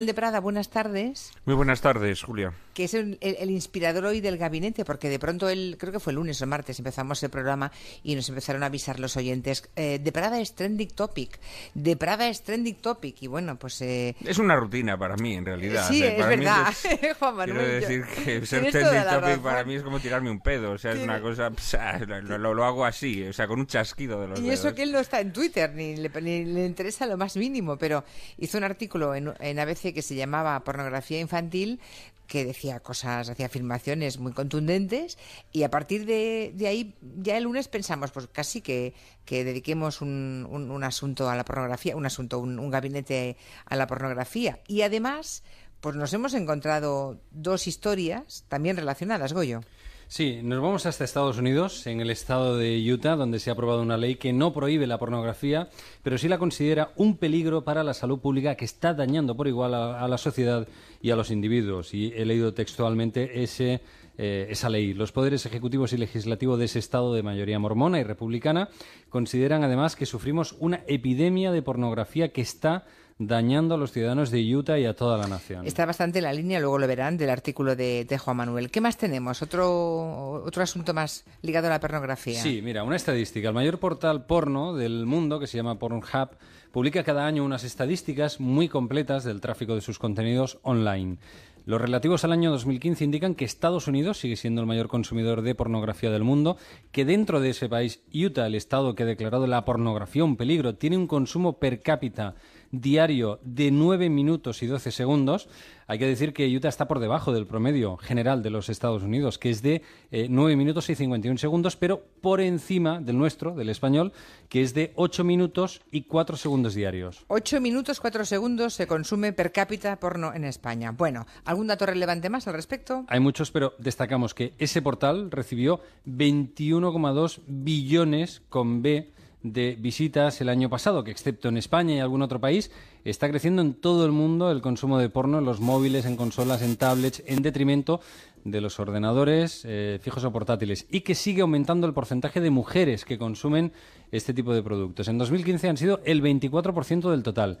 de Prada, buenas tardes. Muy buenas tardes, Julia. Que es el, inspirador hoy del gabinete, porque de pronto él, creo que fue el lunes o martes, empezamos el programa y nos empezaron a avisar los oyentes. Eh, de Prada es trending topic. De Prada es trending topic. Y bueno, pues. Eh, es una rutina para mí, en realidad. Sí, es verdad. Juan Manuel. Quiero decir que trending topic para mí es como tirarme un pedo. O sea, es una cosa. O lo, lo, hago así, o sea, con un chasquido de los Y eso que él no está en Twitter, ni le, le interesa lo más mínimo, pero hizo un artículo en, en ABC que se llamaba pornografía infantil que decía cosas, hacía afirmaciones muy contundentes y a partir de, ahí ya el lunes pensamos pues casi que, que dediquemos un, asunto a la pornografía, un asunto, un, un, gabinete a la pornografía y además pues nos hemos encontrado dos historias también relacionadas, Goyo. Sí, nos vamos hasta Estados Unidos, en el estado de Utah, donde se ha aprobado una ley que no prohíbe la pornografía, pero sí la considera un peligro para la salud pública que está dañando por igual a, la sociedad y a los individuos. Y he leído textualmente eh, esa ley. Los poderes ejecutivos y legislativos de ese estado de mayoría mormona y republicana consideran además que sufrimos una epidemia de pornografía que está dañando a los ciudadanos de Utah y a toda la nación. Está bastante en la línea, luego lo verán, del artículo de, de Juan Manuel. ¿Qué más tenemos? ¿Otro, otro asunto más ligado a la pornografía. Sí, mira, una estadística. El mayor portal porno del mundo, que se llama Pornhub, publica cada año unas estadísticas muy completas del tráfico de sus contenidos online. Los relativos al año 2015 indican que Estados Unidos sigue siendo el mayor consumidor de pornografía del mundo, que dentro de ese país, Utah, el estado que ha declarado la pornografía un peligro, tiene un consumo per cápita diario de 9 minutos y 12 segundos. Hay que decir que Utah está por debajo del promedio general de los Estados Unidos, que es de eh, nueve 9 minutos y 51 segundos, pero por encima del nuestro, del español, que es de 8 minutos y 4 segundos diarios. 8 minutos, 4 segundos se consume per cápita porno en España. Bueno, ¿algún dato relevante más al respecto? Hay muchos, pero destacamos que ese portal recibió 21,2 billones con B de visitas el año pasado, que excepto en España y algún otro país, está creciendo en todo el mundo el consumo de porno en los móviles, en consolas, en tablets, en detrimento de los ordenadores eh, fijos o portátiles, y que sigue aumentando el porcentaje de mujeres que consumen este tipo de productos. En 2015 han sido el 24% del total.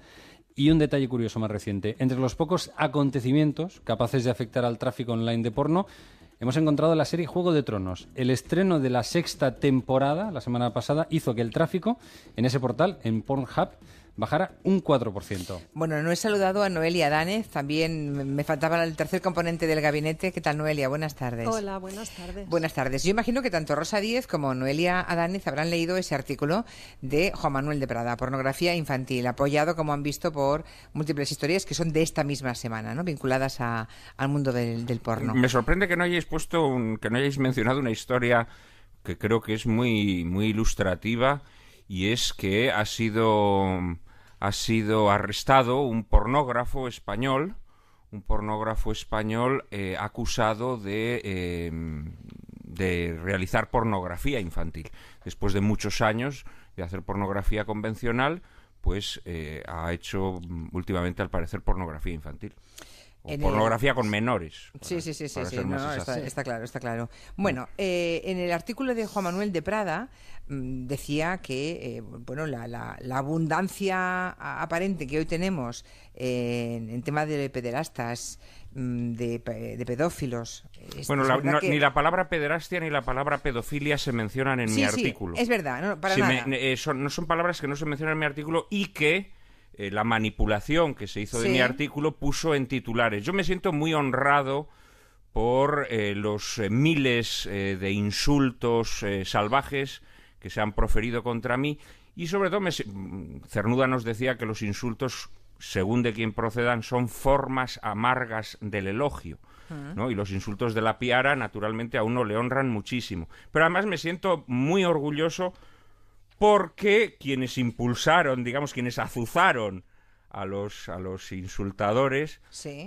Y un detalle curioso más reciente, entre los pocos acontecimientos capaces de afectar al tráfico online de porno, hemos encontrado la serie Juego de Tronos. El estreno de la sexta temporada, la semana pasada, hizo que el tráfico en ese portal, en Pornhub, bajara un 4%. Bueno, no he saludado a Noelia Adánez. también me faltaba el tercer componente del gabinete. ¿Qué tal, Noelia? Buenas tardes. Hola, buenas tardes. Buenas tardes. Yo imagino que tanto Rosa Díez como Noelia Adánez habrán leído ese artículo de Juan Manuel de Prada, pornografía infantil, apoyado, como han visto, por múltiples historias que son de esta misma semana, ¿no? vinculadas al mundo del, porno. Me sorprende que no hayáis puesto, un, que no hayáis mencionado una historia que creo que es muy, muy ilustrativa y es que ha sido ha sido arrestado un pornógrafo español, un pornógrafo español eh, acusado de, em, de realizar pornografía infantil. Después de muchos años de hacer pornografía convencional, pues eh, ha hecho mm, últimamente, al parecer, pornografía infantil pornografía con menores. sí, sí, sí, sí, está, claro, está claro. Mm. Bueno, eh, en el artículo de Juan Manuel de Prada mm, decía que eh, bueno, la, abundancia aparente que hoy tenemos eh, en, tema de pederastas, mm, de, pedófilos. Bueno, ni la palabra pederastia ni la palabra pedofilia se mencionan en mi sí, artículo. Es verdad, no, para nada. son, no son palabras que no se mencionan en mi artículo y que eh, la manipulación que se hizo de mi artículo puso en titulares. Yo me siento muy honrado por eh, los eh, miles de insultos salvajes que se han proferido contra mí y sobre todo mm, Cernuda nos decía que los insultos según de quien procedan son formas amargas del elogio. Ah. ¿no? Y los insultos de la piara, naturalmente, a uno le honran muchísimo. Pero además me siento muy orgulloso porque quienes impulsaron, digamos, quienes azuzaron a los, a los insultadores,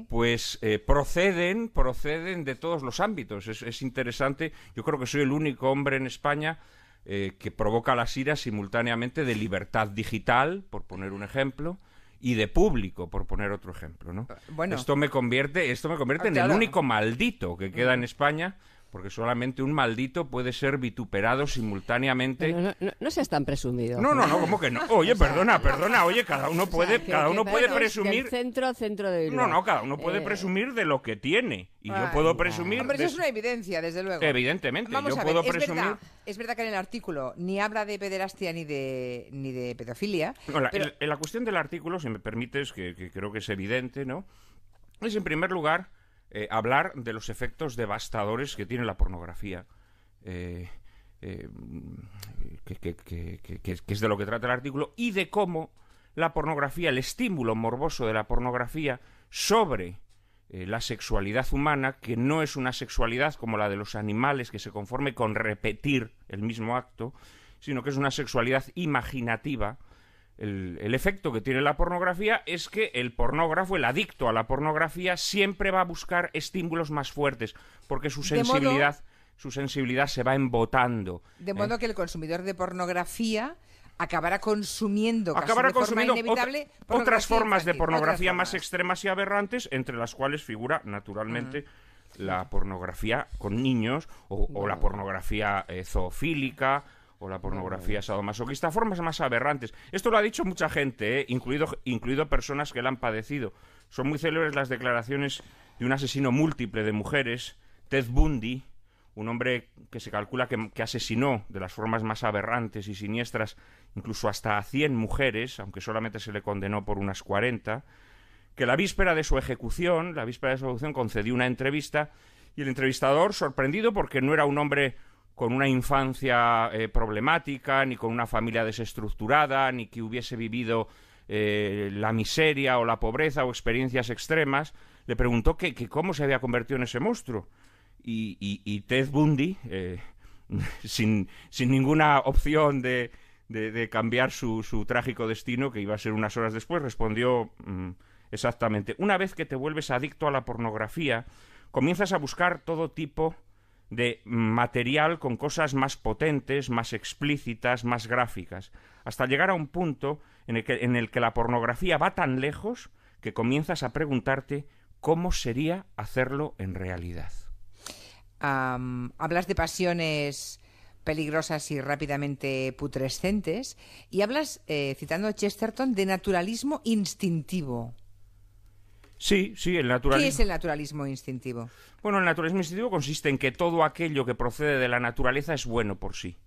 pues eh, proceden, proceden de todos los ámbitos. Es, interesante, yo creo que soy el único hombre en España eh, que provoca las iras simultáneamente de libertad digital, por poner un ejemplo, y de público, por poner otro ejemplo, ¿no? Bueno, esto me convierte, esto me convierte en el único maldito que queda en España porque solamente un maldito puede ser vituperado simultáneamente. No, no, no, seas tan presumido. No, no, no, como que no. Oye, perdona, perdona, oye, cada uno puede, cada uno puede presumir. Eh. Centro, centro de No, no, cada uno puede presumir de lo que tiene. Y yo puedo presumir. Hombre, eso es una evidencia, desde luego. Evidentemente, yo puedo es presumir. es verdad que en el artículo ni habla de pederastia ni de, ni de pedofilia. La, la, cuestión del artículo, si me permites, que creo que es evidente, ¿no? Es en primer lugar eh, hablar de los efectos devastadores que tiene la pornografía. Eh, eh, que, es de lo que trata el artículo, y de cómo la pornografía, el estímulo morboso de la pornografía sobre la sexualidad humana, que no es una sexualidad como la de los animales que se conforme con repetir el mismo acto, sino que es una sexualidad imaginativa el, efecto que tiene la pornografía es que el pornógrafo, el adicto a la pornografía, siempre va a buscar estímulos más fuertes, porque su sensibilidad, su sensibilidad se va embotando. De ¿eh? modo que el consumidor de pornografía acabará consumiendo, acabará forma inevitable, otras formas de pornografía más extremas y aberrantes, entre las cuales figura naturalmente mm. la pornografía con niños o, la pornografía eh, zoofílica o la pornografía sadomasoquista, formas más aberrantes. Esto lo ha dicho mucha gente, ¿eh? incluido, personas que la han padecido. Son muy célebres las declaraciones de un asesino múltiple de mujeres, Ted Bundy, un hombre que se calcula que, que, asesinó de las formas más aberrantes y siniestras incluso hasta a 100 mujeres, aunque solamente se le condenó por unas 40, que la víspera de su ejecución, la víspera de su ejecución concedió una entrevista y el entrevistador, sorprendido porque no era un hombre con una infancia eh, problemática, ni con una familia desestructurada, ni que hubiese vivido eh, la miseria o la pobreza o experiencias extremas, le preguntó que, cómo se había convertido en ese monstruo. Y, Ted Bundy, eh, sin, ninguna opción de, de, cambiar su, trágico destino, que iba a ser unas horas después, respondió mm, exactamente, una vez que te vuelves adicto a la pornografía, comienzas a buscar todo tipo de material con cosas más potentes, más explícitas, más gráficas, hasta llegar a un punto en el que, la pornografía va tan lejos que comienzas a preguntarte cómo sería hacerlo en realidad. hablas de pasiones peligrosas y rápidamente putrescentes y hablas, eh, citando a Chesterton, de naturalismo instintivo. Sí, sí, el naturalismo. ¿Qué es el naturalismo instintivo? Bueno, el naturalismo instintivo consiste en que todo aquello que procede de la naturaleza es bueno por sí.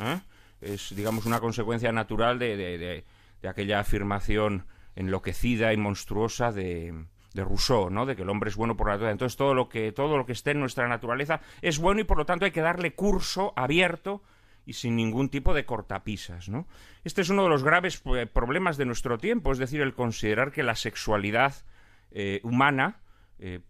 ¿eh? Es, digamos, una consecuencia natural de, aquella afirmación enloquecida y monstruosa de, de Rousseau, ¿no? De que el hombre es bueno por la naturaleza. Entonces todo lo que todo lo que esté en nuestra naturaleza es bueno y por lo tanto hay que darle curso abierto y sin ningún tipo de cortapisas, ¿no? Este es uno de los graves pues, problemas de nuestro tiempo, es decir, el considerar que la sexualidad eh, humana, eh,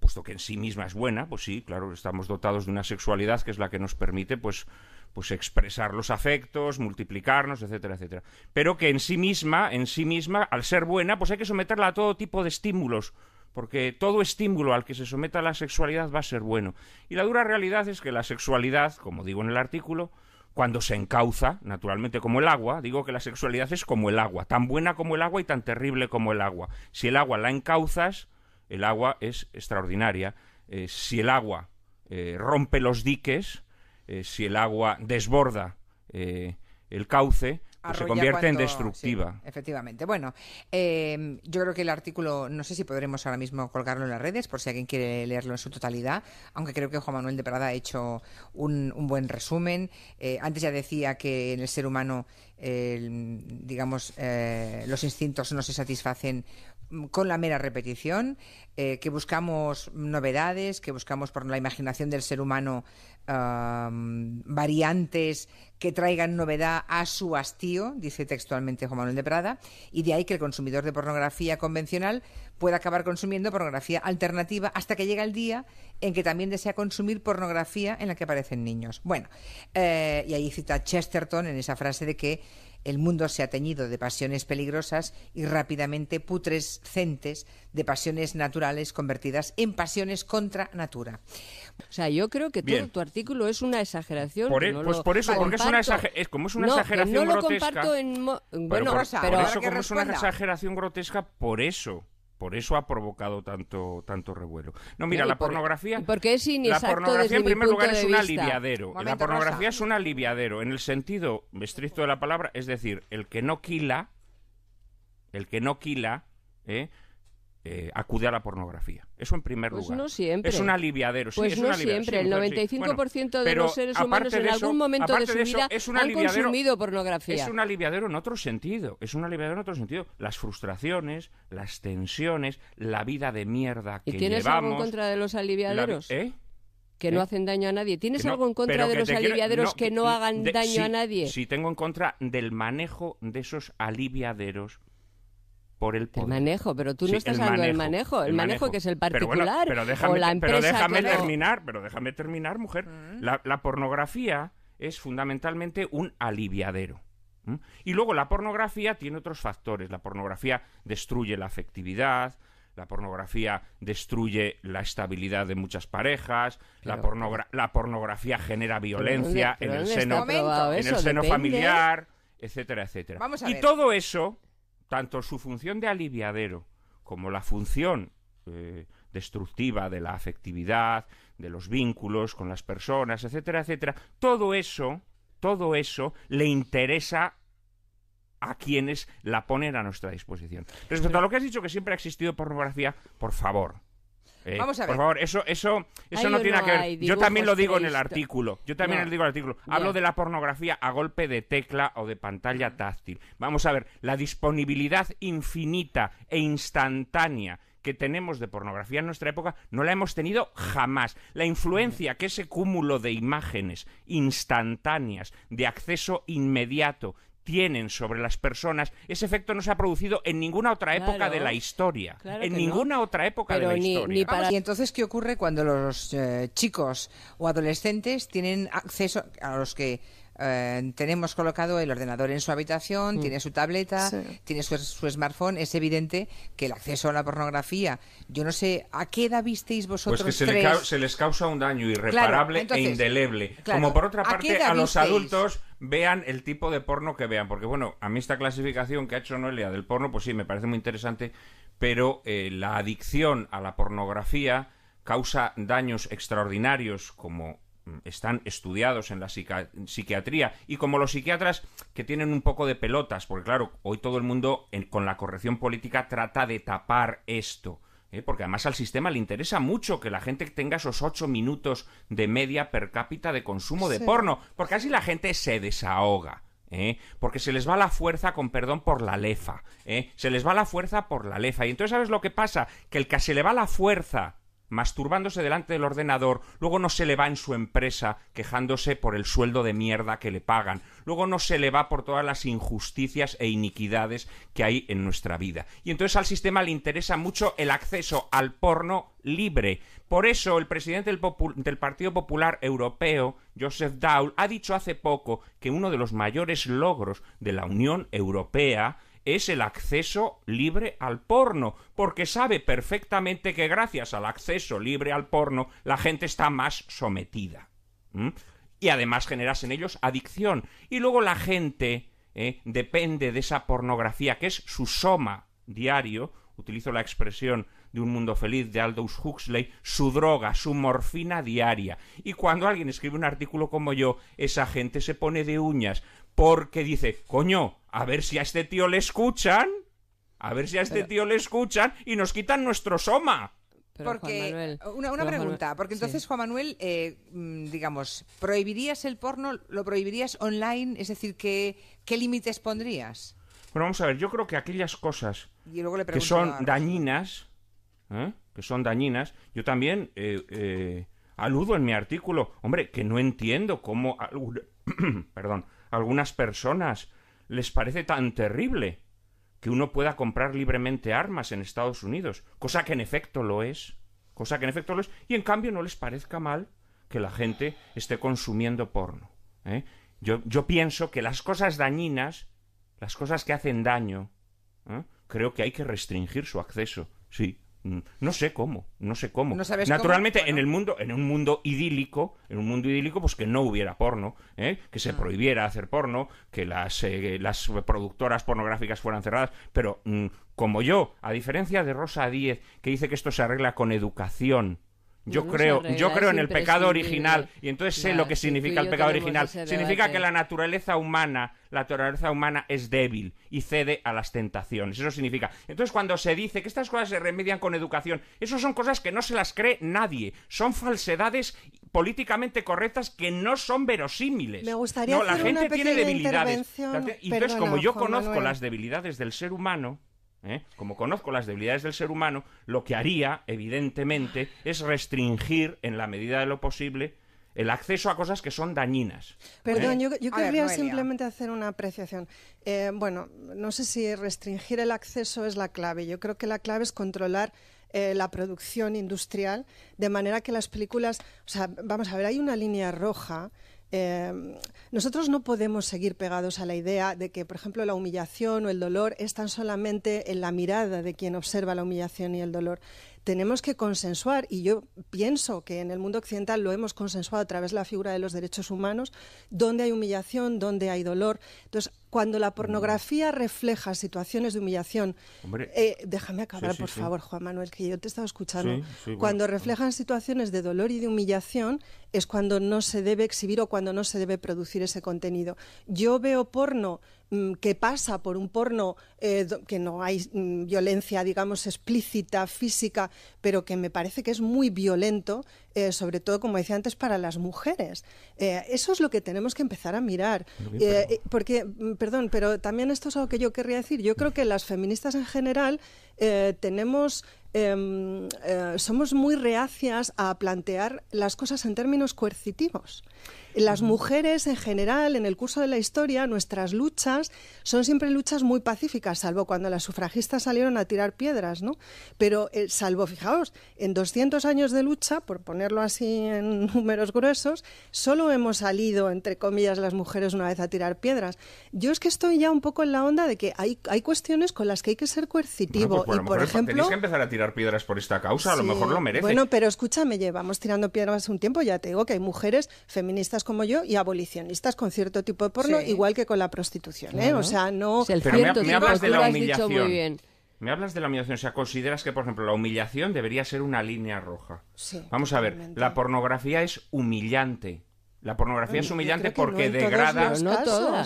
puesto que en sí misma es buena, pues sí, claro, estamos dotados de una sexualidad que es la que nos permite, pues, pues expresar los afectos, multiplicarnos, etcétera, etcétera. Pero que en sí misma, en sí misma, al ser buena, pues hay que someterla a todo tipo de estímulos, porque todo estímulo al que se someta la sexualidad va a ser bueno. Y la dura realidad es que la sexualidad, como digo en el artículo, cuando se encauza, naturalmente como el agua, digo que la sexualidad es como el agua, tan buena como el agua y tan terrible como el agua. Si el agua la encauzas, el agua es extraordinaria. Eh, si el agua eh, rompe los diques, eh, si el agua desborda el cauce, se convierte en destructiva. efectivamente. Bueno, em, yo creo que el artículo, no sé si podremos ahora mismo colgarlo en las redes, por si alguien quiere leerlo en su totalidad, aunque creo que Juan Manuel de Prada ha hecho un, buen resumen. Eh, antes ya decía que en el ser humano, digamos, eh, los instintos no se satisfacen con la mera repetición, eh, que buscamos novedades, que buscamos por la imaginación del ser humano variantes que traigan novedad a su hastío, dice textualmente Juan Manuel de Prada, y de ahí que el consumidor de pornografía convencional pueda acabar consumiendo pornografía alternativa hasta que llega el día en que también desea consumir pornografía en la que aparecen niños. Bueno, eh, y ahí cita Chesterton en esa frase de que el mundo se ha teñido de pasiones peligrosas y rápidamente putrescentes de pasiones naturales convertidas en pasiones contra natura. O sea, yo creo que todo tu artículo es una exageración. E- pues por eso, porque es una Como es una exageración grotesca. no Lo comparto en bueno, pero por, como es una exageración grotesca, por eso por eso ha provocado tanto, tanto revuelo. No, mira, la pornografía. Porque es La pornografía, en primer lugar, es un aliviadero. la pornografía es un aliviadero, en el sentido estricto de la palabra, es decir, el que no quila, el que no quila, ¿eh? eh, acude a la pornografía. Eso en primer pues lugar. No siempre. Es un aliviadero. Sí, pues es no un aliviadero, siempre. El 95% de los seres humanos en algún momento de su vida han consumido pornografía. Es un aliviadero en otro sentido. Es un aliviadero en otro sentido. Las frustraciones, las tensiones, la vida de mierda que ¿Y tienes algo en contra de los aliviaderos? ¿Eh? que no ¿Eh? hacen daño a nadie. ¿Tienes algo en contra de los aliviaderos que no hagan daño a nadie? Sí, tengo en contra del manejo de esos aliviaderos por el manejo, pero tú no estás hablando del manejo, el, manejo, que es el particular pero déjame, o la empresa Pero déjame terminar, pero déjame terminar, mujer. Mm. La, pornografía es fundamentalmente un aliviadero. Y luego la pornografía tiene otros factores. La pornografía destruye la afectividad, la pornografía destruye la estabilidad de muchas parejas, la, pornografía genera violencia en, el seno, seno, familiar, etcétera, etcétera. y todo eso tanto su función de aliviadero como la función eh, destructiva de la afectividad, de los vínculos con las personas, etcétera, etcétera, todo eso, todo eso le interesa a quienes la ponen a nuestra disposición. Respecto a lo que has dicho que siempre ha existido pornografía, por favor, eh, Vamos a ver. Por favor, eso, eso, eso no tiene que ver. Yo también lo digo en el artículo. Yo también lo digo en el artículo. Hablo de la pornografía a golpe de tecla o de pantalla táctil. Vamos a ver, la disponibilidad infinita e instantánea que tenemos de pornografía en nuestra época no la hemos tenido jamás. La influencia que ese cúmulo de imágenes instantáneas, de acceso inmediato, tienen sobre las personas, ese efecto no se ha producido en ninguna otra época de la historia. en ninguna otra época de la historia. ¿Y entonces qué ocurre cuando los eh, chicos o adolescentes tienen acceso a los que eh, tenemos colocado el ordenador en su habitación, mm. tiene su tableta, tiene su, smartphone, es evidente que el acceso a la pornografía, yo no sé, ¿a qué edad visteis vosotros? Pues que Se, les causa un daño irreparable e indeleble. Como por otra parte, a, los adultos vean el tipo de porno que vean, porque bueno, a mí esta clasificación que ha hecho Noelia del porno, pues sí, me parece muy interesante, pero eh, la adicción a la pornografía causa daños extraordinarios como Mm, están estudiados en la psiquiatría y como los psiquiatras que tienen un poco de pelotas, porque claro, hoy todo el mundo con la corrección política trata de tapar esto. ¿eh? porque además al sistema le interesa mucho que la gente tenga esos ocho minutos de media per cápita de consumo de porno, porque así la gente se desahoga. ¿eh? Porque se les va la fuerza, con perdón, por la lefa. ¿eh? Se les va la fuerza por la lefa. Y entonces, ¿sabes lo que pasa? Que el que se le va la fuerza masturbándose delante del ordenador, luego no se le va en su empresa quejándose por el sueldo de mierda que le pagan, luego no se le va por todas las injusticias e iniquidades que hay en nuestra vida. Y entonces al sistema le interesa mucho el acceso al porno libre. Por eso el presidente del, Partido Popular Europeo, Joseph Daul, ha dicho hace poco que uno de los mayores logros de la Unión Europea es el acceso libre al porno, porque sabe perfectamente que gracias al acceso libre al porno la gente está más sometida. Y además generas en ellos adicción. Y luego la gente eh, depende de esa pornografía que es su soma diario, utilizo la expresión de un mundo feliz de Aldous Huxley, su droga, su morfina diaria. Y cuando alguien escribe un artículo como yo, esa gente se pone de uñas, porque dice, coño, a ver si a este tío le escuchan, a ver si a este tío le escuchan y nos quitan nuestro soma. porque, una, pregunta, porque entonces Juan Manuel, eh, mm, digamos, ¿prohibirías el porno? ¿Lo prohibirías online? Es decir, ¿qué, qué límites pondrías? Bueno, vamos a ver, yo creo que aquellas cosas que son dañinas, ¿eh? que son dañinas, yo también eh, aludo en mi artículo, hombre, que no entiendo cómo... Perdón algunas personas les parece tan terrible que uno pueda comprar libremente armas en Estados Unidos, cosa que en efecto lo es, cosa que en efecto lo es, y en cambio no les parezca mal que la gente esté consumiendo porno. ¿eh? Yo, yo, pienso que las cosas dañinas, las cosas que hacen daño, ¿eh? creo que hay que restringir su acceso, sí, Mm, no sé cómo, no sé cómo. Naturalmente, en el mundo, en un mundo idílico, en un mundo idílico, pues que no hubiera porno, ¿eh? que se ah. prohibiera hacer porno, que eh, las, productoras pornográficas fueran cerradas, pero mm, como yo, a diferencia de Rosa Díez, que dice que esto se arregla con educación, yo creo, yo creo en el pecado original y entonces sé lo que significa el pecado original. Significa que la naturaleza humana, la naturaleza humana es débil y cede a las tentaciones. Eso significa. Entonces cuando se dice que estas cosas se remedian con educación, eso son cosas que no se las cree nadie. Son falsedades políticamente correctas que no son verosímiles. Me gustaría no, la gente tiene debilidades. Y entonces como yo conozco las debilidades del ser humano, ¿eh? Como conozco las debilidades del ser humano, lo que haría, evidentemente, es restringir, en la medida de lo posible, el acceso a cosas que son dañinas. Perdón, ¿Eh? yo, yo querría simplemente hacer una apreciación. Eh, bueno, no sé si restringir el acceso es la clave. Yo creo que la clave es controlar la producción industrial, de manera que las películas, o sea, vamos a ver, hay una línea roja Em, nosotros no podemos seguir pegados a la idea de que, por ejemplo, la humillación o el dolor es tan solamente en la mirada de quien observa la humillación y el dolor. Tenemos que consensuar, y yo pienso que en el mundo occidental lo hemos consensuado a través de la figura de los derechos humanos, donde hay humillación, donde hay dolor. Entonces, cuando la mm. pornografía refleja situaciones de humillación, eh, déjame acabar, por favor, Juan Manuel, que yo te estaba escuchando, cuando reflejan situaciones de dolor y de humillación es cuando no se debe exhibir o cuando no se debe producir ese contenido. Yo veo porno mm, que pasa por un porno eh, que no hay mm, violencia, digamos, explícita, física, pero que me parece que es muy violento eh, sobre todo, como decía antes, para las mujeres. Eh, eso es lo que tenemos que empezar a mirar. Eh, porque, mm, perdón, pero también esto es algo que yo querría decir. Yo creo que las feministas en general tenemos Em, eh, somos muy reacias a plantear las cosas en términos coercitivos. Las mujeres en general, en el curso de la historia, nuestras luchas son siempre luchas muy pacíficas, salvo cuando las sufragistas salieron a tirar piedras, ¿no? Pero eh, salvo, fijaos, en 200 años de lucha, por ponerlo así en números gruesos, solo hemos salido, entre comillas, las mujeres una vez a tirar piedras. Yo es que estoy ya un poco en la onda de que hay, hay cuestiones con las que hay que ser pues coercitivo. por y, por ejemplo, tenéis que empezar a tirar piedras por esta causa, a lo mejor lo merece. Bueno, pero escúchame, llevamos tirando piedras un tiempo, ya te digo que hay mujeres feministas como yo y abolicionistas con cierto tipo de porno, igual que con la prostitución, ¿eh? O sea, no... Pero me, hablas de la humillación. Me hablas de la humillación, o sea, consideras que, por ejemplo, la humillación debería ser una línea roja. Sí, Vamos a ver, la pornografía es humillante la pornografía es humillante porque degrada, no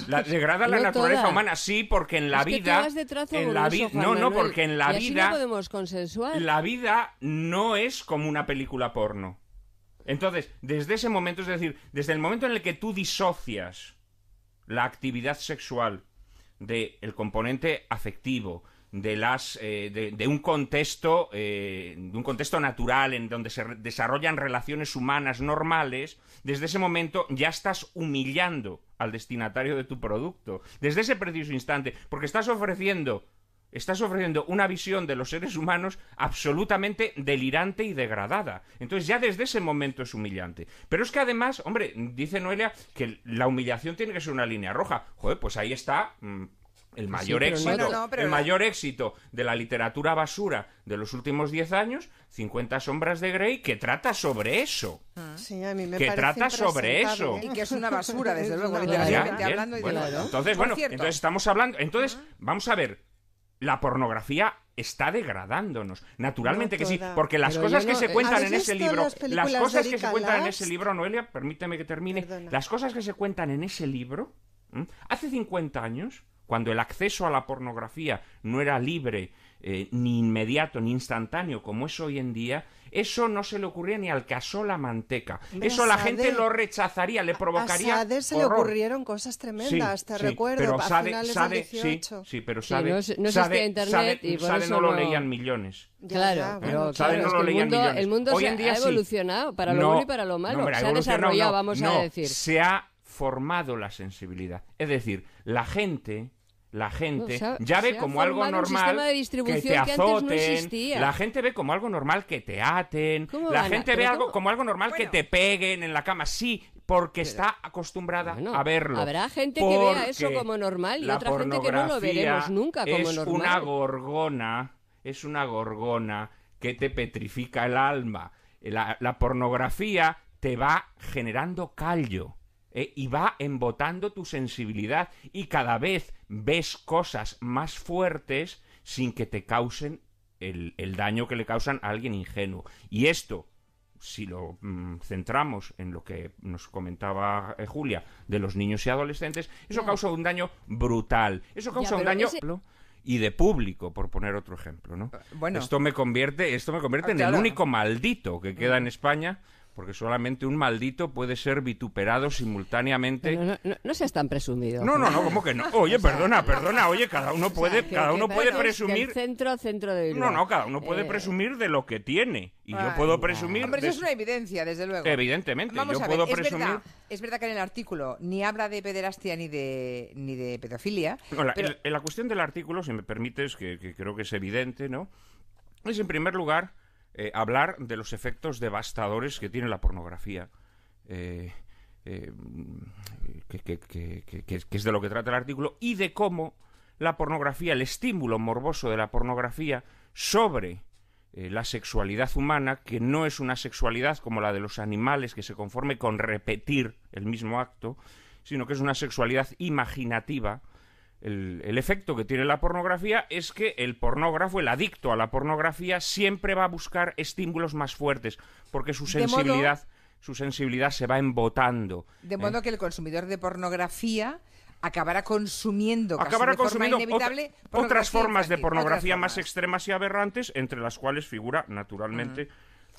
la, degrada la naturaleza humana. Sí, porque en la vida, en la vida, no, no, porque en la vida, podemos consensuar. la vida no es como una película porno. Entonces, desde ese momento, es decir, desde el momento en el que tú disocias la actividad sexual del componente afectivo, de las eh, de, un contexto eh, de un contexto natural en donde se desarrollan relaciones humanas normales desde ese momento ya estás humillando al destinatario de tu producto desde ese preciso instante porque estás ofreciendo estás ofreciendo una visión de los seres humanos absolutamente delirante y degradada. Entonces ya desde ese momento es humillante. Pero es que además, hombre, dice Noelia que la humillación tiene que ser una línea roja. Joder, pues ahí está mm, el mayor éxito, el mayor éxito de la literatura basura de los últimos 10 años, 50 sombras de Grey, que trata sobre eso. Ah. Sí, a mí me que trata sobre eso. Y que es una basura, desde luego, literalmente hablando. Entonces, bueno, entonces estamos hablando, entonces, vamos a ver, la pornografía está degradándonos. Naturalmente que sí, porque eh, las cosas que se cuentan en ese libro, las cosas que se cuentan en ese libro, Noelia, permíteme que termine, las cosas que se cuentan en ese libro, hace 50 años cuando el acceso a la pornografía no era libre, eh, ni inmediato, ni instantáneo, como es hoy en día, eso no se le ocurría ni al la manteca. eso la gente lo rechazaría, le provocaría. A Sade se le ocurrieron cosas tremendas, te recuerdo, pero Sí, sí, pero Sade, no, no internet y no lo leían millones. Claro, no el, mundo, el mundo, hoy en día ha evolucionado para lo bueno y para lo malo. se ha desarrollado, vamos a decir. Se ha formado la sensibilidad. Es decir, la gente la gente ya ve como algo normal que te azoten, la gente ve como algo normal que te aten, la gente ve algo como algo normal que te peguen en la cama, sí, porque está acostumbrada a verlo. Habrá gente que vea eso como normal y otra gente que no lo veremos nunca como normal. Es una gorgona, es una gorgona que te petrifica el alma. la pornografía te va generando callo eh, y va embotando tu sensibilidad y cada vez ves cosas más fuertes sin que te causen el, daño que le causan a alguien ingenuo. Y esto, si lo mm, centramos en lo que nos comentaba eh, Julia de los niños y adolescentes, eso causa un daño brutal. Eso causa un daño... y de público, por poner otro ejemplo, ¿no? Bueno, esto me convierte, esto me convierte en el único maldito que queda en España porque solamente un maldito puede ser vituperado simultáneamente. No, no, no, seas tan presumido. No, no, no, ¿cómo que no? Oye, perdona, perdona, oye, cada uno puede, cada uno puede presumir. Centro, centro de No, no, cada uno puede eh. presumir de lo que tiene. Y yo puedo presumir. pero eso es una evidencia, desde luego. Evidentemente, yo puedo es presumir. Verdad, es verdad que en el artículo ni habla de pederastia ni de, ni de pedofilia. pero... en la cuestión del artículo, si me permites, que creo que es evidente, ¿no? Es en primer lugar eh, hablar de los efectos devastadores que tiene la pornografía. Eh, eh, que, es de lo que trata el artículo, y de cómo la pornografía, el estímulo morboso de la pornografía sobre la sexualidad humana, que no es una sexualidad como la de los animales que se conforme con repetir el mismo acto, sino que es una sexualidad imaginativa el, efecto que tiene la pornografía es que el pornógrafo, el adicto a la pornografía, siempre va a buscar estímulos más fuertes, porque su sensibilidad, su sensibilidad se va embotando. De ¿eh? modo que el consumidor de pornografía acabará consumiendo, de forma inevitable, otras formas de pornografía más extremas y aberrantes, entre las cuales figura naturalmente.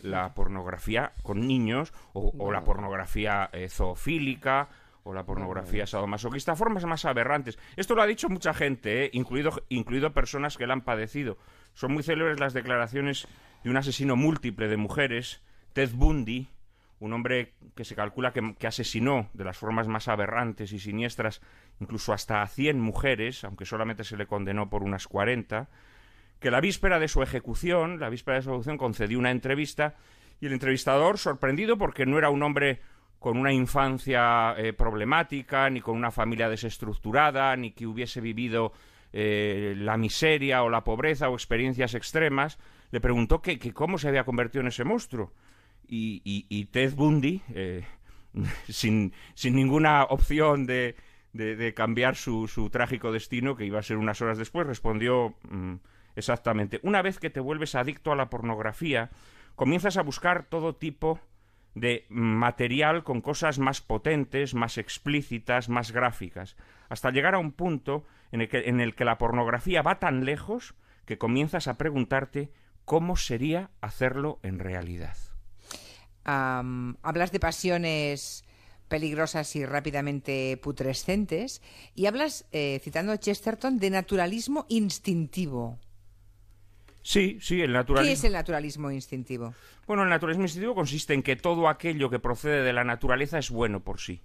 la pornografía con niños o, la pornografía eh, zoofílica o la pornografía sadomasoquista, formas más aberrantes. Esto lo ha dicho mucha gente, ¿eh? incluido, personas que la han padecido. Son muy célebres las declaraciones de un asesino múltiple de mujeres, Ted Bundy, un hombre que se calcula que, que, asesinó de las formas más aberrantes y siniestras incluso hasta a 100 mujeres, aunque solamente se le condenó por unas 40, que la víspera de su ejecución, la víspera de su ejecución concedió una entrevista y el entrevistador, sorprendido porque no era un hombre con una infancia eh, problemática, ni con una familia desestructurada, ni que hubiese vivido eh, la miseria o la pobreza o experiencias extremas, le preguntó que, cómo se había convertido en ese monstruo. Y, Ted Bundy, eh, sin, ninguna opción de, de, cambiar su, trágico destino, que iba a ser unas horas después, respondió mm, exactamente, una vez que te vuelves adicto a la pornografía, comienzas a buscar todo tipo de material con cosas más potentes, más explícitas, más gráficas, hasta llegar a un punto en el que, la pornografía va tan lejos que comienzas a preguntarte cómo sería hacerlo en realidad. hablas de pasiones peligrosas y rápidamente putrescentes y hablas, eh, citando a Chesterton, de naturalismo instintivo. Sí, sí, el naturalismo. ¿Qué es el naturalismo instintivo? Bueno, el naturalismo instintivo consiste en que todo aquello que procede de la naturaleza es bueno por sí.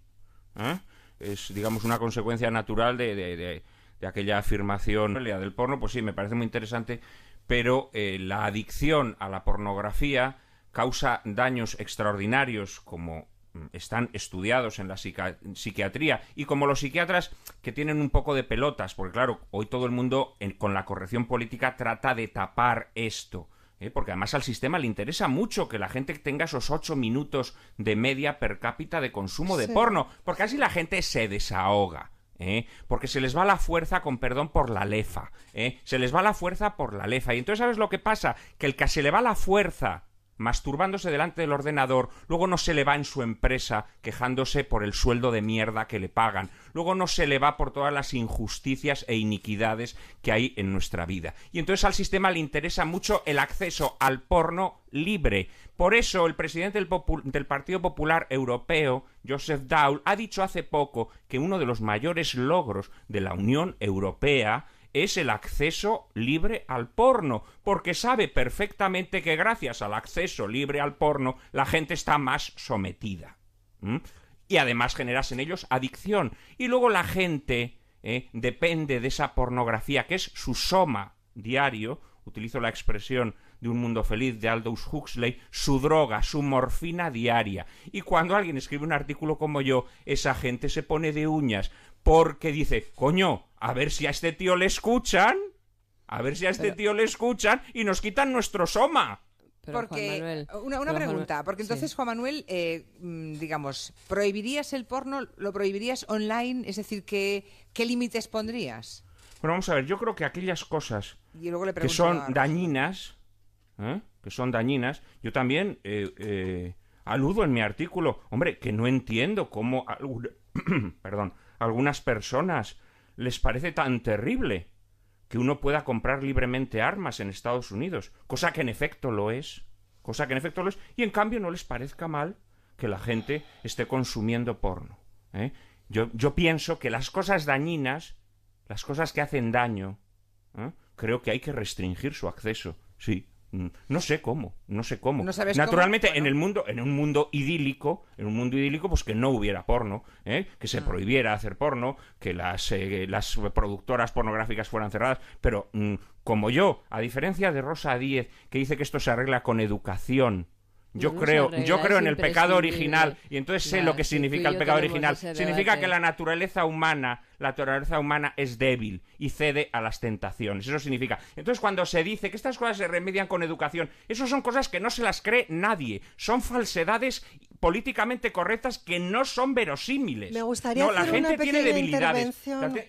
¿eh? Es, digamos, una consecuencia natural de, de, de, de aquella afirmación del porno. Pues sí, me parece muy interesante, pero eh, la adicción a la pornografía causa daños extraordinarios como Mm, están estudiados en la psiquiatría y como los psiquiatras que tienen un poco de pelotas, porque claro, hoy todo el mundo con la corrección política trata de tapar esto. ¿eh? Porque además al sistema le interesa mucho que la gente tenga esos ocho minutos de media per cápita de consumo de porno, porque así la gente se desahoga. ¿eh? porque se les va la fuerza, con perdón, por la lefa, ¿eh? se les va la fuerza por la lefa. Y entonces, ¿sabes lo que pasa? Que el que se le va la fuerza masturbándose delante del ordenador, luego no se le va en su empresa quejándose por el sueldo de mierda que le pagan, luego no se le va por todas las injusticias e iniquidades que hay en nuestra vida. Y entonces al sistema le interesa mucho el acceso al porno libre. Por eso el presidente del, Partido Popular Europeo, Joseph Daul, ha dicho hace poco que uno de los mayores logros de la Unión Europea es el acceso libre al porno, porque sabe perfectamente que gracias al acceso libre al porno la gente está más sometida. Y además generas en ellos adicción. Y luego la gente eh, depende de esa pornografía que es su soma diario, utilizo la expresión de un mundo feliz de Aldous Huxley, su droga, su morfina diaria. Y cuando alguien escribe un artículo como yo, esa gente se pone de uñas, porque dice, coño, a ver si a este tío le escuchan, a ver si a este tío le escuchan y nos quitan nuestro soma. porque, una, pregunta, porque entonces Juan Manuel, eh, mm, digamos, ¿prohibirías el porno? ¿Lo prohibirías online? Es decir, ¿qué, qué límites pondrías? Bueno, vamos a ver, yo creo que aquellas cosas que son dañinas, ¿eh? que son dañinas, yo también eh, aludo en mi artículo, hombre, que no entiendo cómo, perdón, algunas personas les parece tan terrible que uno pueda comprar libremente armas en Estados Unidos, cosa que en efecto lo es, cosa que en efecto lo es, y en cambio no les parezca mal que la gente esté consumiendo porno. ¿eh? Yo, yo, pienso que las cosas dañinas, las cosas que hacen daño, ¿eh? creo que hay que restringir su acceso, sí, Mm, no sé cómo, no sé cómo. Naturalmente, en el mundo, en un mundo idílico, en un mundo idílico, pues que no hubiera porno, ¿eh? que se ah. prohibiera hacer porno, que eh, las, productoras pornográficas fueran cerradas, pero mm, como yo, a diferencia de Rosa Díez, que dice que esto se arregla con educación, yo creo, yo creo en el pecado original y entonces sé lo que significa el pecado original. Significa que la naturaleza humana, la naturaleza humana es débil y cede a las tentaciones. Eso significa. Entonces cuando se dice que estas cosas se remedian con educación, eso son cosas que no se las cree nadie. Son falsedades políticamente correctas que no son verosímiles. Me gustaría no, la gente tiene debilidades.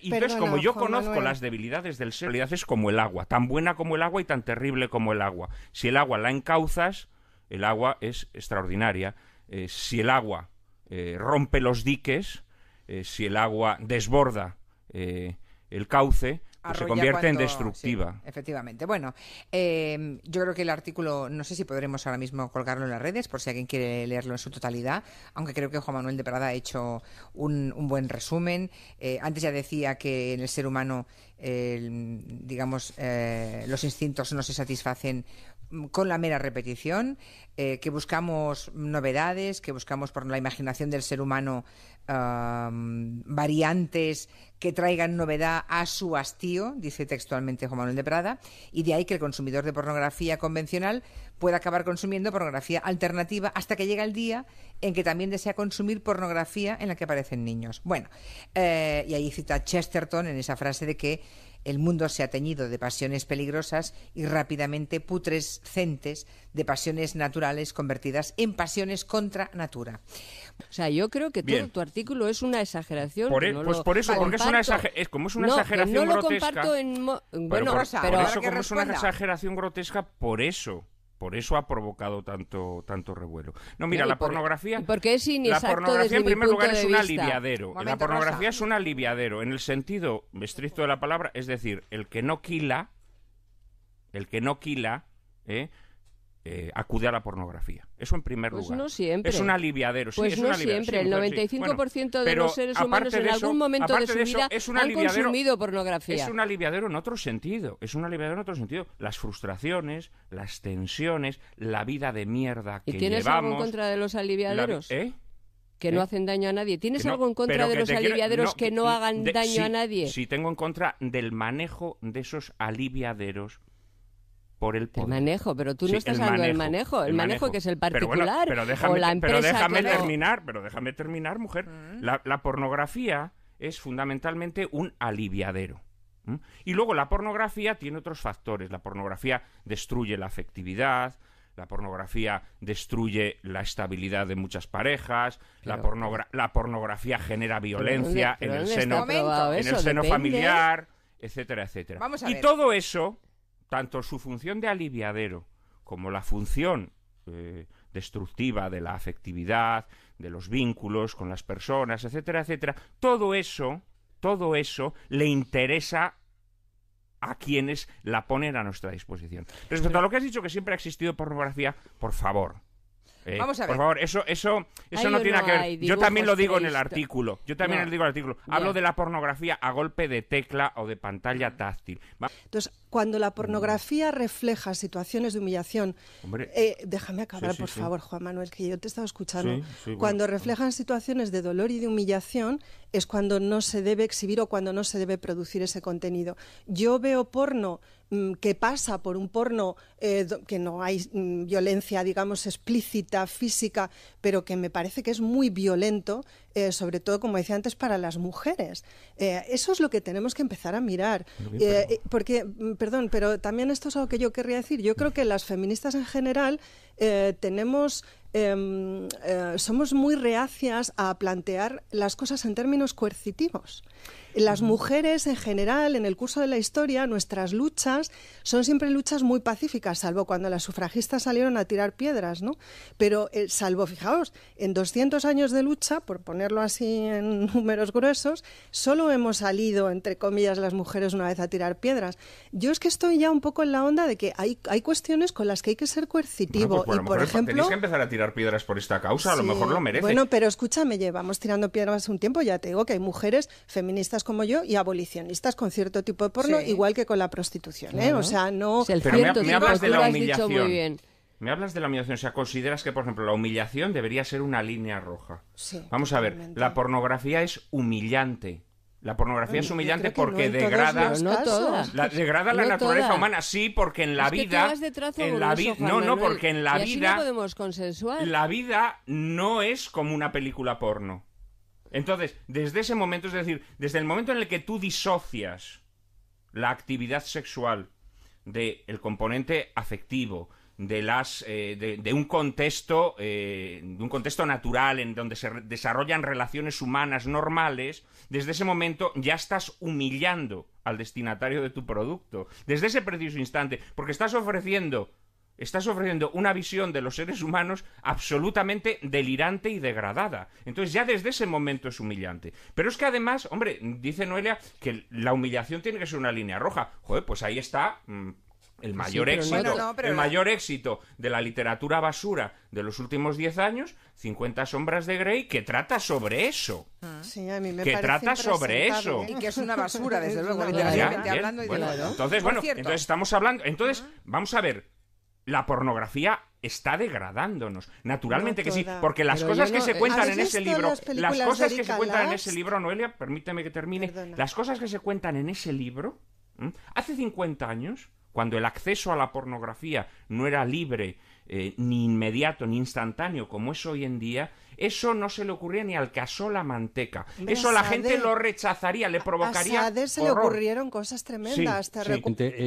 Y entonces como yo conozco las debilidades del ser, La es como el agua, tan buena como el agua y tan terrible como el agua. Si el agua la encauzas el agua es extraordinaria. Eh, si el agua eh, rompe los diques, eh, si el agua desborda el cauce, pues se convierte en destructiva. efectivamente. Bueno, em, yo creo que el artículo, no sé si podremos ahora mismo colgarlo en las redes, por si alguien quiere leerlo en su totalidad, aunque creo que Juan Manuel de Prada ha hecho un, buen resumen. antes ya decía que en el ser humano, digamos, los instintos no se satisfacen con la mera repetición, eh, que buscamos novedades, que buscamos por la imaginación del ser humano variantes que traigan novedad a su hastío, dice textualmente Juan Manuel de Prada, y de ahí que el consumidor de pornografía convencional pueda acabar consumiendo pornografía alternativa hasta que llega el día en que también desea consumir pornografía en la que aparecen niños. Bueno, eh, y ahí cita Chesterton en esa frase de que el mundo se ha teñido de pasiones peligrosas y rápidamente putrescentes de pasiones naturales convertidas en pasiones contra natura. O sea, yo creo que todo tu artículo es una exageración. Por pues por eso, porque es una, como es una exageración grotesca. lo comparto en. Bueno, pero por, eso, como es una exageración grotesca, por eso por eso ha provocado tanto, tanto revuelo. No, mira, la pornografía. Porque es inexacto La pornografía, en primer lugar, es un aliviadero. la pornografía es un aliviadero en el sentido estricto de la palabra, es decir, el que no quila, el que no quila, ¿eh? Eh, acude a la pornografía. Eso en primer pues lugar. No siempre. Es un aliviadero. Sí, pues es no un siempre. El 95% de los seres humanos en algún momento de su vida han consumido pornografía. Es un aliviadero en otro sentido. Es un aliviadero en otro sentido. Las frustraciones, las tensiones, la vida de mierda que ¿Y tienes algo en contra de los aliviaderos? ¿eh? Que no ¿Eh? hacen daño a nadie. ¿Tienes algo en contra de los aliviaderos que no hagan daño a nadie? Sí, tengo en contra del manejo de esos aliviaderos por el manejo, pero tú no estás hablando del manejo, el, manejo, que es el particular pero déjame, o la empresa. Pero déjame terminar, pero déjame terminar, mujer. Mm. la, pornografía es fundamentalmente un aliviadero. Y luego la pornografía tiene otros factores. La pornografía destruye la afectividad, la pornografía destruye la estabilidad de muchas parejas, la, pornografía genera violencia en el seno, seno familiar, etcétera, etcétera. y todo eso tanto su función de aliviadero como la función eh, destructiva de la afectividad, de los vínculos con las personas, etcétera, etcétera, todo eso, todo eso le interesa a quienes la ponen a nuestra disposición. Respecto a lo que has dicho que siempre ha existido pornografía, por favor, eh, Vamos a ver. Por favor, eso, eso, eso no tiene que ver. Yo también lo digo en el artículo. Yo también lo digo en el artículo. Hablo de la pornografía a golpe de tecla o de pantalla táctil. Entonces, cuando la pornografía refleja situaciones de humillación, eh, déjame acabar, por favor, Juan Manuel, que yo te he estado escuchando. cuando reflejan situaciones de dolor y de humillación, es cuando no se debe exhibir o cuando no se debe producir ese contenido. Yo veo porno Mm, que pasa por un porno eh, que no hay mm, violencia, digamos, explícita, física, pero que me parece que es muy violento, eh, sobre todo, como decía antes, para las mujeres. Eh, eso es lo que tenemos que empezar a mirar. Eh, porque, mm, perdón, pero también esto es algo que yo querría decir. Yo creo que las feministas en general tenemos... Em, somos muy reacias a plantear las cosas en términos coercitivos. Las mujeres en general, en el curso de la historia, nuestras luchas son siempre luchas muy pacíficas, salvo cuando las sufragistas salieron a tirar piedras, ¿no? Pero, salvo, fijaos, en 200 años de lucha, por poner así en números gruesos, solo hemos salido, entre comillas, las mujeres una vez a tirar piedras. Yo es que estoy ya un poco en la onda de que hay, hay cuestiones con las que hay que ser coercitivo. Pues, pues, y por ejemplo. Tenéis que empezar a tirar piedras por esta causa, a lo mejor lo merece. Bueno, pero escúchame, llevamos tirando piedras un tiempo, ya te digo que hay mujeres feministas como yo y abolicionistas con cierto tipo de porno, igual que con la prostitución. ¿eh? O sea, no. Pero me, de la humillación. Me hablas de la humillación, o sea, consideras que, por ejemplo, la humillación debería ser una línea roja. Sí. Vamos a ver, la pornografía es humillante. La pornografía es humillante porque degrada, no la, degrada la naturaleza humana, sí, porque en la vida, no, no, porque en la vida, podemos consensuar. la vida no es como una película porno. Entonces, desde ese momento, es decir, desde el momento en el que tú disocias la actividad sexual del componente afectivo, de las eh, de, un contexto eh, de un contexto natural en donde se desarrollan relaciones humanas normales desde ese momento ya estás humillando al destinatario de tu producto desde ese preciso instante porque estás ofreciendo estás ofreciendo una visión de los seres humanos absolutamente delirante y degradada. Entonces ya desde ese momento es humillante. Pero es que además, hombre, dice Noelia que la humillación tiene que ser una línea roja. Joder, pues ahí está mm, el mayor éxito, el mayor éxito de la literatura basura de los últimos 10 años, 50 sombras de Grey, que trata sobre eso. Ah. que trata sobre eso. Y que es una basura, desde luego, literalmente hablando. entonces, bueno, entonces estamos hablando... Entonces, ah. vamos a ver, la pornografía está degradándonos. Naturalmente que sí, porque eh, las cosas que se cuentan en ese libro, las, cosas que se cuentan en ese libro, Noelia, permíteme que termine, las cosas que se cuentan en ese libro, hace 50 años, cuando el acceso a la pornografía no era libre, eh, ni inmediato, ni instantáneo, como es hoy en día, eso no se le ocurría ni al la manteca. eso la gente lo rechazaría, le provocaría. A Sade se le ocurrieron cosas tremendas.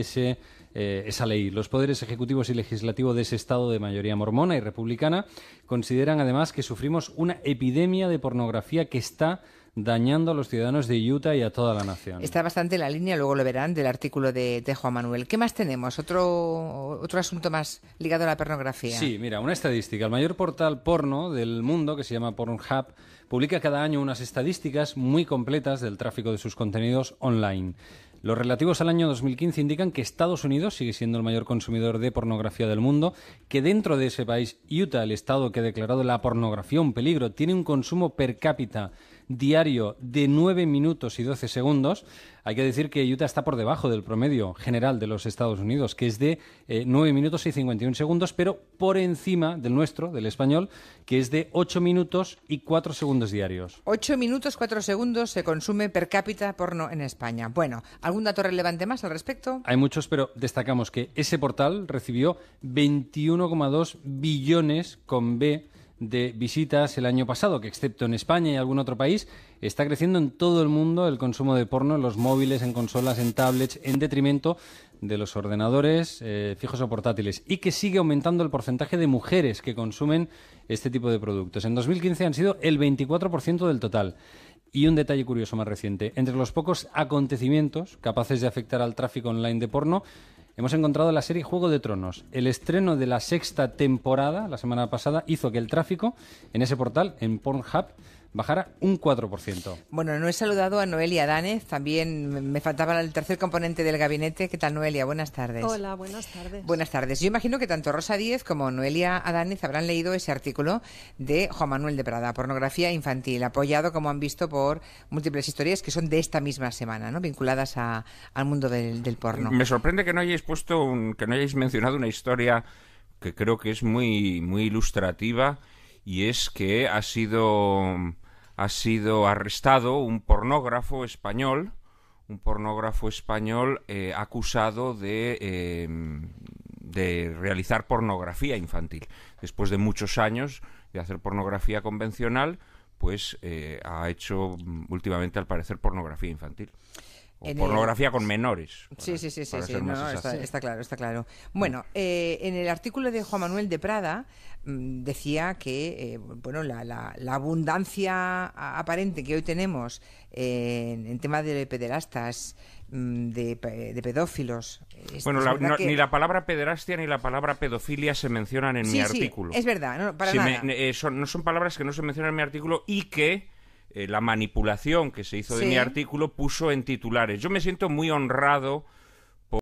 Sí, eh, esa ley. Los poderes ejecutivos y legislativos de ese estado de mayoría mormona y republicana consideran además que sufrimos una epidemia de pornografía que está dañando a los ciudadanos de Utah y a toda la nación. Está bastante en la línea, luego lo verán, del artículo de, Juan Manuel. ¿Qué más tenemos? ¿Otro, ¿Otro asunto más ligado a la pornografía? Sí, mira, una estadística. El mayor portal porno del mundo, que se llama Pornhub, publica cada año unas estadísticas muy completas del tráfico de sus contenidos online. Los relativos al año 2015 indican que Estados Unidos sigue siendo el mayor consumidor de pornografía del mundo, que dentro de ese país, Utah, el estado que ha declarado la pornografía un peligro, tiene un consumo per cápita diario de 9 minutos y 12 segundos. Hay que decir que Utah está por debajo del promedio general de los Estados Unidos, que es de 9 eh, minutos y 51 segundos, pero por encima del nuestro, del español, que es de 8 minutos y 4 segundos diarios. 8 minutos, 4 segundos se consume per cápita porno en España. Bueno, ¿algún dato relevante más al respecto? Hay muchos, pero destacamos que ese portal recibió 21,2 billones con B de visitas el año pasado, que excepto en España y algún otro país, está creciendo en todo el mundo el consumo de porno en los móviles, en consolas, en tablets, en detrimento de los ordenadores eh, fijos o portátiles, y que sigue aumentando el porcentaje de mujeres que consumen este tipo de productos. En 2015 han sido el 24% del total. Y un detalle curioso más reciente, entre los pocos acontecimientos capaces de afectar al tráfico online de porno, hemos encontrado la serie Juego de Tronos. El estreno de la sexta temporada, la semana pasada, hizo que el tráfico en ese portal, en Pornhub, bajara un 4%. Bueno, no he saludado a Noelia Adánez. también me faltaba el tercer componente del gabinete. ¿Qué tal, Noelia? Buenas tardes. Hola, buenas tardes. Buenas tardes. Yo imagino que tanto Rosa Díez como Noelia Adánez habrán leído ese artículo de Juan Manuel de Prada, Pornografía Infantil, apoyado, como han visto, por múltiples historias que son de esta misma semana, ¿no? vinculadas al mundo del, del, porno. Me sorprende que no hayáis puesto, un, que no hayáis mencionado una historia que creo que es muy, muy ilustrativa y es que ha sido ha sido arrestado un pornógrafo español, un pornógrafo español eh, acusado de, em, de realizar pornografía infantil. Después de muchos años de hacer pornografía convencional, pues eh, ha hecho mm, últimamente, al parecer, pornografía infantil pornografía con menores. sí, sí, sí, está, claro, está claro. Bueno, eh, en el artículo de Juan Manuel de Prada mm, decía que eh, bueno, la, abundancia aparente que hoy tenemos eh, en, tema de pederastas, mm, de, pedófilos. Bueno, ni la palabra pederastia ni la palabra pedofilia se mencionan en mi sí, artículo. Es verdad, no, para nada. son, no son palabras que no se mencionan en mi artículo y que eh, la manipulación que se hizo de mi artículo puso en titulares. Yo me siento muy honrado